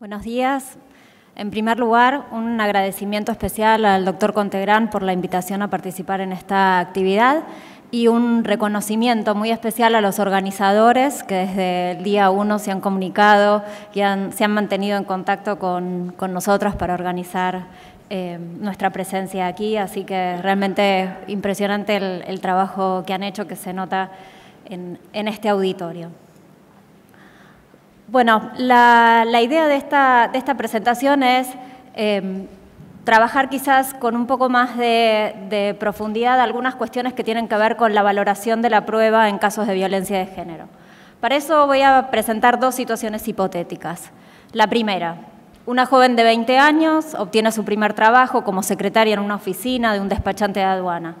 Buenos días. En primer lugar, un agradecimiento especial al doctor Contegrán por la invitación a participar en esta actividad y un reconocimiento muy especial a los organizadores que desde el día uno se han comunicado que se han mantenido en contacto con, nosotros para organizar eh, nuestra presencia aquí. Así que realmente impresionante el, trabajo que han hecho que se nota en este auditorio. Bueno, la, idea de esta, presentación es em, trabajar quizás con un poco más de, de profundidad algunas cuestiones que tienen que ver con la valoración de la prueba en casos de violencia de género. Para eso voy a presentar dos situaciones hipotéticas. La primera, una joven de 20 años obtiene su primer trabajo como secretaria en una oficina de un despachante de aduana.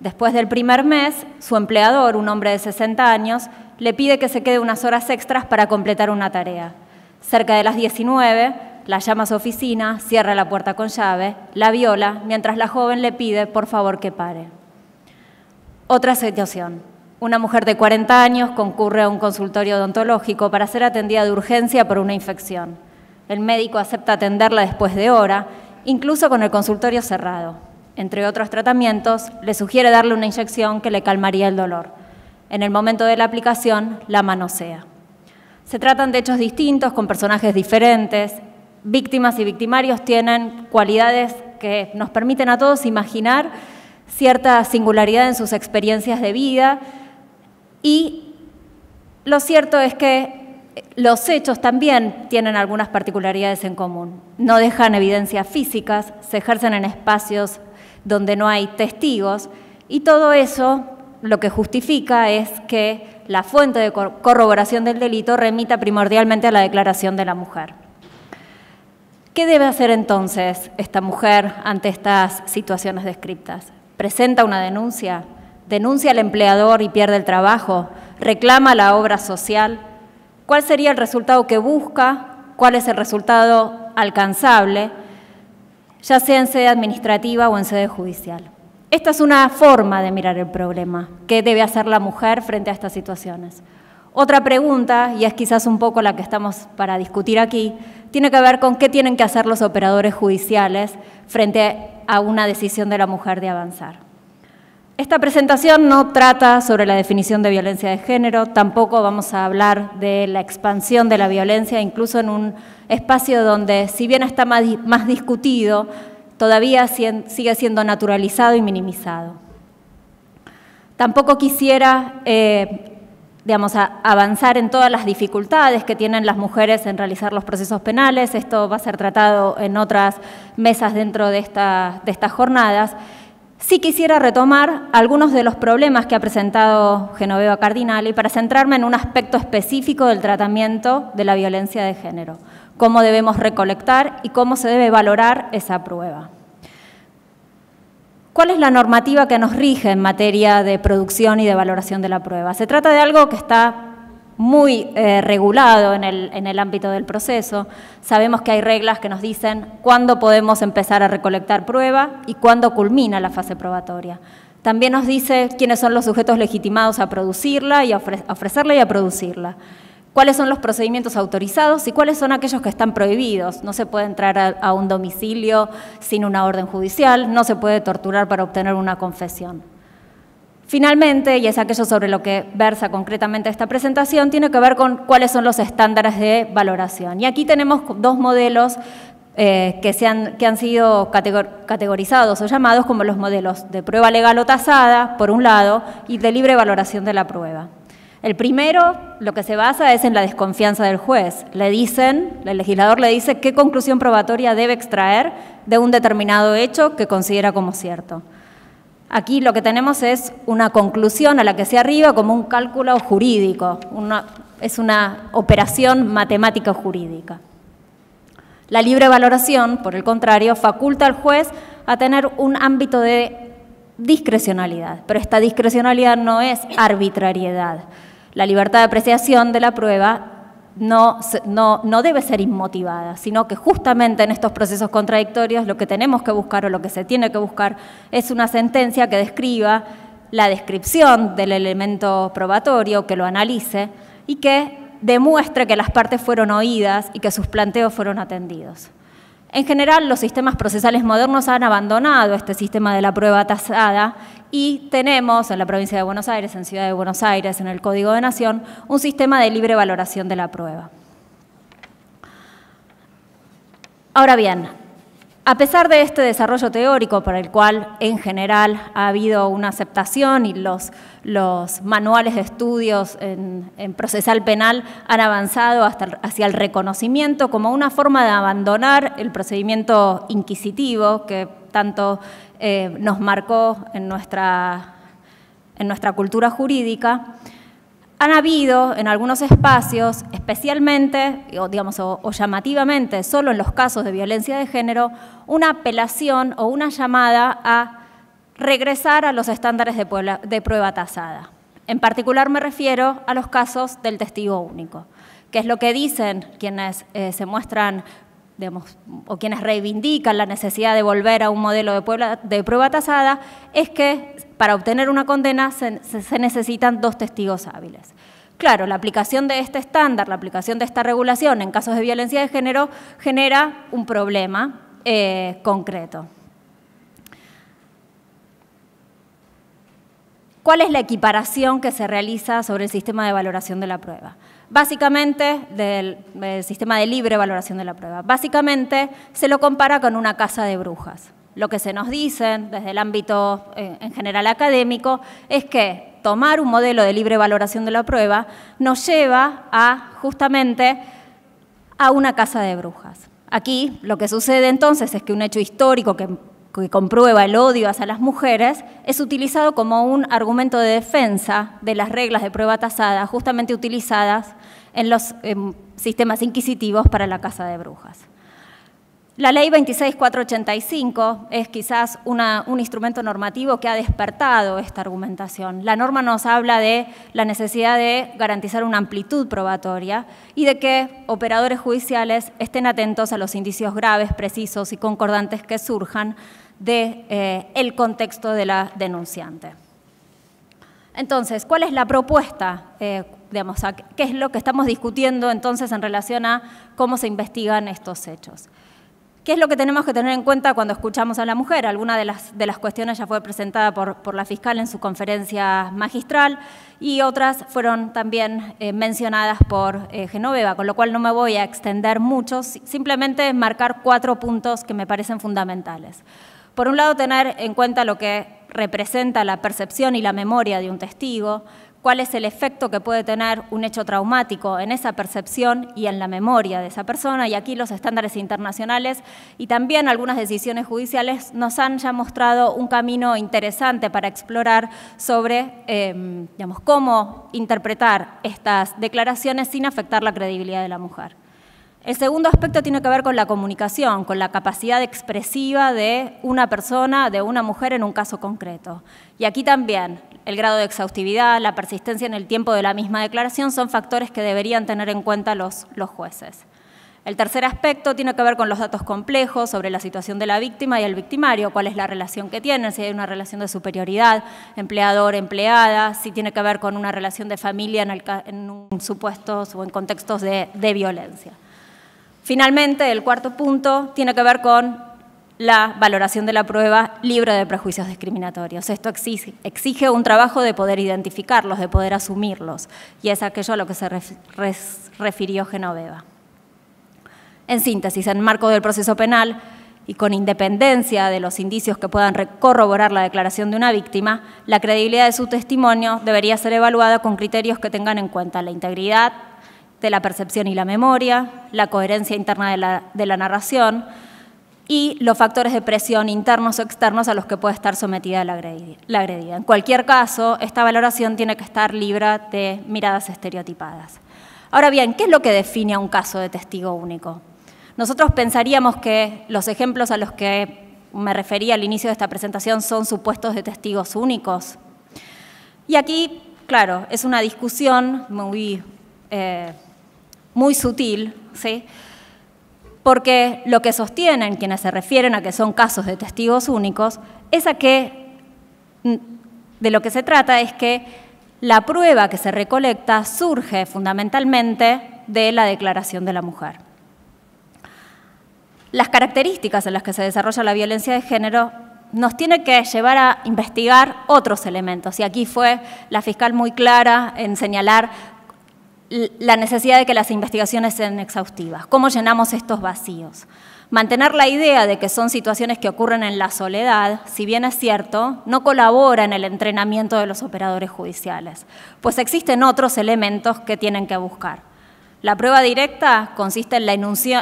Después del primer mes, su empleador, un hombre de 60 años, le pide que se quede unas horas extras para completar una tarea. Cerca de las 19, la llama a su oficina, cierra la puerta con llave, la viola, mientras la joven le pide por favor que pare. Otra situación. Una mujer de 40 años concurre a un consultorio odontológico para ser atendida de urgencia por una infección. El médico acepta atenderla después de hora, incluso con el consultorio cerrado. Entre otros tratamientos, le sugiere darle una inyección que le calmaría el dolor en el momento de la aplicación la manosea. Se tratan de hechos distintos, con personajes diferentes. Víctimas y victimarios tienen cualidades que nos permiten a todos imaginar cierta singularidad en sus experiencias de vida. Y lo cierto es que los hechos también tienen algunas particularidades en común. No dejan evidencias físicas, se ejercen en espacios donde no hay testigos y todo eso lo que justifica es que la fuente de corroboración del delito remita primordialmente a la declaración de la mujer. ¿Qué debe hacer entonces esta mujer ante estas situaciones descritas? ¿Presenta una denuncia? ¿Denuncia al empleador y pierde el trabajo? ¿Reclama la obra social? ¿Cuál sería el resultado que busca? ¿Cuál es el resultado alcanzable? Ya sea en sede administrativa o en sede judicial. Esta es una forma de mirar el problema. ¿Qué debe hacer la mujer frente a estas situaciones? Otra pregunta, y es quizás un poco la que estamos para discutir aquí, tiene que ver con qué tienen que hacer los operadores judiciales frente a una decisión de la mujer de avanzar. Esta presentación no trata sobre la definición de violencia de género, tampoco vamos a hablar de la expansión de la violencia, incluso en un espacio donde, si bien está más, más discutido, todavía sigue siendo naturalizado y minimizado. Tampoco quisiera eh, avanzar en todas las dificultades que tienen las mujeres en realizar los procesos penales. Esto va a ser tratado en otras mesas dentro de estas jornadas. Sí quisiera retomar algunos de los problemas que ha presentado Genoveva Cardinale para centrarme en un aspecto específico del tratamiento de la violencia de género, cómo debemos recolectar y cómo se debe valorar esa prueba. ¿Cuál es la normativa que nos rige en materia de producción y de valoración de la prueba? Se trata de algo que está muy eh, regulado en el, ámbito del proceso. Sabemos que hay reglas que nos dicen cuándo podemos empezar a recolectar prueba y cuándo culmina la fase probatoria. También nos dice quiénes son los sujetos legitimados a producirla y a ofrecerla y a producirla. Cuáles son los procedimientos autorizados y cuáles son aquellos que están prohibidos. No se puede entrar a un domicilio sin una orden judicial, no se puede torturar para obtener una confesión. Finalmente, y es aquello sobre lo que versa concretamente esta presentación, tiene que ver con cuáles son los estándares de valoración. Y aquí tenemos dos modelos eh, que, han, que han sido categorizados o llamados como los modelos de prueba legal o tasada, por un lado, y de libre valoración de la prueba. El primero lo que se basa es en la desconfianza del juez. Le dicen, el legislador le dice qué conclusión probatoria debe extraer de un determinado hecho que considera como cierto. Aquí lo que tenemos es una conclusión a la que se arriba como un cálculo jurídico, es una operación matemática jurídica. La libre valoración, por el contrario, faculta al juez a tener un ámbito de discrecionalidad, pero esta discrecionalidad no es arbitrariedad. La libertad de apreciación de la prueba no, debe ser inmotivada, sino que justamente en estos procesos contradictorios lo que tenemos que buscar o lo que se tiene que buscar es una sentencia que describa la descripción del elemento probatorio, que lo analice y que demuestre que las partes fueron oídas y que sus planteos fueron atendidos. En general, los sistemas procesales modernos han abandonado este sistema de la prueba tasada y tenemos en la provincia de Buenos Aires, en Ciudad de Buenos Aires, en el Código de Nación, un sistema de libre valoración de la prueba. Ahora bien, a pesar de este desarrollo teórico por el cual en general ha habido una aceptación y los, manuales de estudios en, procesal penal han avanzado hacia el reconocimiento como una forma de abandonar el procedimiento inquisitivo que tanto eh, nos marcó en nuestra, en nuestra cultura jurídica, han habido en algunos espacios, especialmente, o, digamos, o, llamativamente, solo en los casos de violencia de género, una apelación o una llamada a regresar a los estándares de, prueba tasada. En particular me refiero a los casos del testigo único, que es lo que dicen quienes eh, se muestran o quienes reivindican la necesidad de volver a un modelo de, prueba tasada, es que para obtener una condena se, necesitan dos testigos hábiles. Claro, la aplicación de este estándar, la aplicación de esta regulación en casos de violencia de género genera un problema eh, concreto. ¿Cuál es la equiparación que se realiza sobre el sistema de valoración de la prueba? Básicamente, del, sistema de libre valoración de la prueba. Básicamente, se lo compara con una casa de brujas. Lo que se nos dicen desde el ámbito eh, en general académico es que tomar un modelo de libre valoración de la prueba nos lleva a justamente a una casa de brujas. Aquí lo que sucede entonces es que un hecho histórico que que comprueba el odio hacia las mujeres, es utilizado como un argumento de defensa de las reglas de prueba tasada, justamente utilizadas en los em, sistemas inquisitivos para la caza de brujas. La ley 26485 es quizás un instrumento normativo que ha despertado esta argumentación. La norma nos habla de la necesidad de garantizar una amplitud probatoria y de que operadores judiciales estén atentos a los indicios graves, precisos y concordantes que surjan del de, eh, contexto de la denunciante. Entonces, ¿cuál es la propuesta? Eh, ¿Qué es lo que estamos discutiendo entonces en relación a cómo se investigan estos hechos? ¿Qué es lo que tenemos que tener en cuenta cuando escuchamos a la mujer? Alguna de las, cuestiones ya fue presentada por, la fiscal en su conferencia magistral y otras fueron también eh, mencionadas por eh, Genoveva, con lo cual no me voy a extender mucho, simplemente marcar cuatro puntos que me parecen fundamentales. Por un lado, tener en cuenta lo que representa la percepción y la memoria de un testigo, cuál es el efecto que puede tener un hecho traumático en esa percepción y en la memoria de esa persona. Y aquí los estándares internacionales y también algunas decisiones judiciales nos han ya mostrado un camino interesante para explorar sobre em, cómo interpretar estas declaraciones sin afectar la credibilidad de la mujer. El segundo aspecto tiene que ver con la comunicación, con la capacidad expresiva de una persona, de una mujer en un caso concreto. Y aquí también el grado de exhaustividad, la persistencia en el tiempo de la misma declaración son factores que deberían tener en cuenta los, jueces. El tercer aspecto tiene que ver con los datos complejos sobre la situación de la víctima y el victimario, cuál es la relación que tienen, si hay una relación de superioridad, empleador, empleada, si tiene que ver con una relación de familia en, supuestos o en contextos de violencia. Finalmente, el cuarto punto tiene que ver con la valoración de la prueba libre de prejuicios discriminatorios. Esto exige, un trabajo de poder identificarlos, de poder asumirlos, y es aquello a lo que se refirió Genoveva. En síntesis, en marco del proceso penal y con independencia de los indicios que puedan corroborar la declaración de una víctima, la credibilidad de su testimonio debería ser evaluada con criterios que tengan en cuenta la integridad, de la percepción y la memoria, la coherencia interna de la, narración y los factores de presión internos o externos a los que puede estar sometida la agredida, En cualquier caso, esta valoración tiene que estar libre de miradas estereotipadas. Ahora bien, ¿qué es lo que define a un caso de testigo único? Nosotros pensaríamos que los ejemplos a los que me refería al inicio de esta presentación son supuestos de testigos únicos. Y aquí, claro, es una discusión muy eh, muy sutil, ¿sí? porque lo que sostienen quienes se refieren a que son casos de testigos únicos es a que mm, de lo que se trata es que la prueba que se recolecta surge fundamentalmente de la declaración de la mujer. Las características en las que se desarrolla la violencia de género nos tiene que llevar a investigar otros elementos. Y aquí fue la fiscal muy clara en señalar la necesidad de que las investigaciones sean exhaustivas. ¿Cómo llenamos estos vacíos? Mantener la idea de que son situaciones que ocurren en la soledad, si bien es cierto, no colabora en el entrenamiento de los operadores judiciales, pues existen otros elementos que tienen que buscar. La prueba directa consiste en la,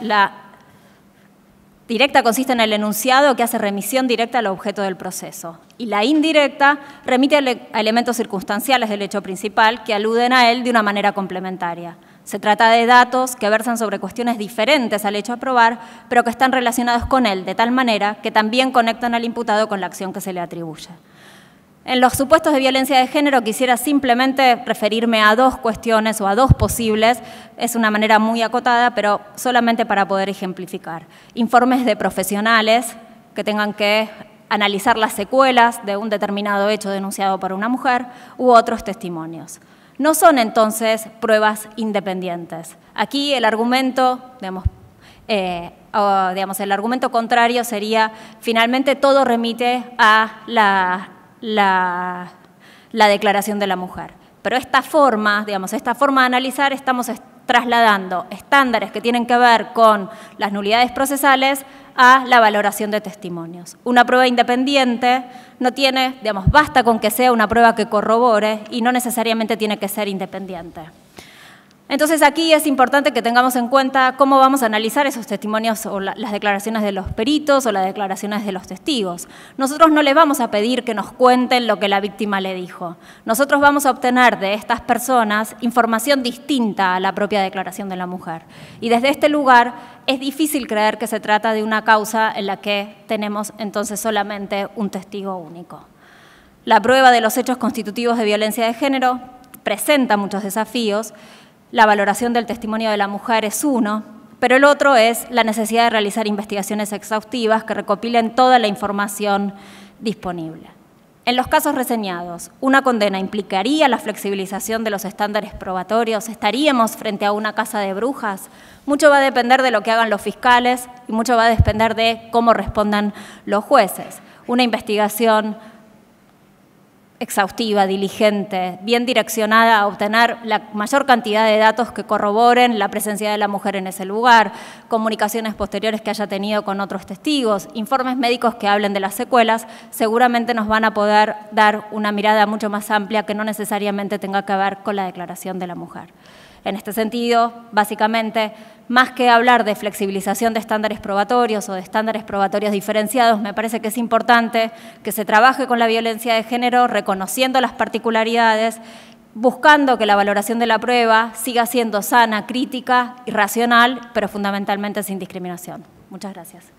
la directa consiste en el enunciado que hace remisión directa al objeto del proceso. Y la indirecta remite a elementos circunstanciales del hecho principal que aluden a él de una manera complementaria. Se trata de datos que versan sobre cuestiones diferentes al hecho a probar, pero que están relacionados con él de tal manera que también conectan al imputado con la acción que se le atribuye. En los supuestos de violencia de género quisiera simplemente referirme a dos cuestiones o a dos posibles, es una manera muy acotada, pero solamente para poder ejemplificar. Informes de profesionales que tengan que analizar las secuelas de un determinado hecho denunciado por una mujer u otros testimonios. No son entonces pruebas independientes. Aquí el argumento, digamos, eh, digamos el argumento contrario sería, finalmente todo remite a la la, declaración de la mujer. Pero esta forma, digamos, esta forma de analizar estamos trasladando estándares que tienen que ver con las nulidades procesales a la valoración de testimonios. Una prueba independiente no tiene, digamos, basta con que sea una prueba que corrobore y no necesariamente tiene que ser independiente. Entonces aquí es importante que tengamos en cuenta cómo vamos a analizar esos testimonios o las declaraciones de los peritos o las declaraciones de los testigos. Nosotros no le vamos a pedir que nos cuenten lo que la víctima le dijo. Nosotros vamos a obtener de estas personas información distinta a la propia declaración de la mujer. Y desde este lugar es difícil creer que se trata de una causa en la que tenemos entonces solamente un testigo único. La prueba de los hechos constitutivos de violencia de género presenta muchos desafíos, la valoración del testimonio de la mujer es uno, pero el otro es la necesidad de realizar investigaciones exhaustivas que recopilen toda la información disponible. En los casos reseñados, una condena implicaría la flexibilización de los estándares probatorios, estaríamos frente a una casa de brujas, mucho va a depender de lo que hagan los fiscales y mucho va a depender de cómo respondan los jueces. Una investigación exhaustiva, diligente, bien direccionada a obtener la mayor cantidad de datos que corroboren la presencia de la mujer en ese lugar, comunicaciones posteriores que haya tenido con otros testigos, informes médicos que hablen de las secuelas, seguramente nos van a poder dar una mirada mucho más amplia que no necesariamente tenga que ver con la declaración de la mujer. En este sentido, básicamente, más que hablar de flexibilización de estándares probatorios o de estándares probatorios diferenciados, me parece que es importante que se trabaje con la violencia de género reconociendo las particularidades, buscando que la valoración de la prueba siga siendo sana, crítica y racional, pero fundamentalmente sin discriminación. Muchas gracias.